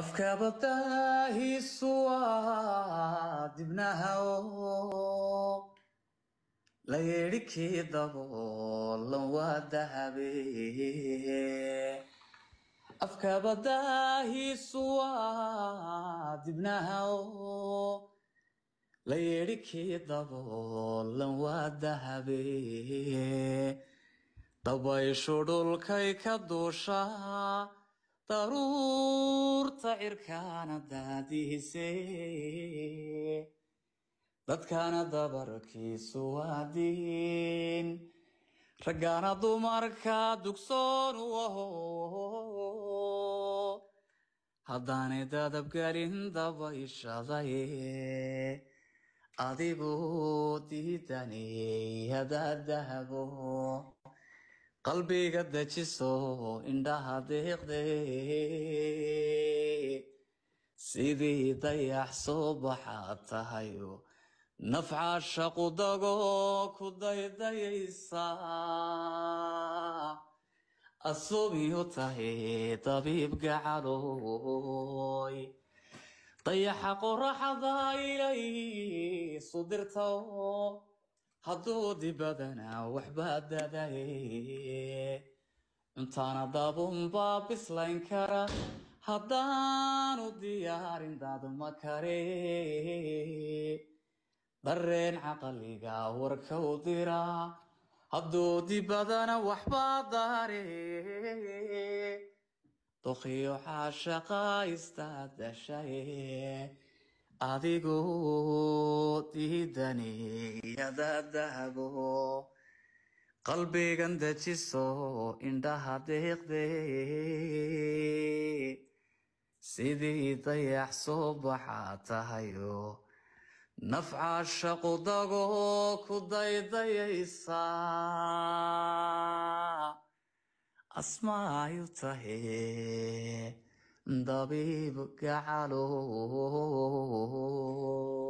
afkaabadaahiisu waa dibnahaoo la yeedhikii la yeedhikii daboolan waa dahabe dabayshu dhulkay ka duushaa daruurta cirkaana daadiise dadkana dabarkiisu waa diin raggana dumarka dugsoon u aho haddaanay dadabgelin dabayshaday adigu diidanayey haddaad qalbiga dajiso indhaha deeqde sidii dayax soo baxaad tahayo nafca shaqudago ku daydayaysa asugiyo tahay dabiib gacaloy dayaxa qoraxda ilay sudirto hadduu badanaa waxbaa dadaye cuntaana dabunbaa bislayn kara haddaanu diyaarin daad kare dareen caqaliga warkau diraa hadduudi badana waxbaa dare doqiyo xaashaqa istaadashaye adigu daniyada dahabo qalbigan dejiso indhaha deeqde sidii dayax soo baxaa tahayo nafca shaqodago ku daydayaysa asmaayu tahe dabiib gacalo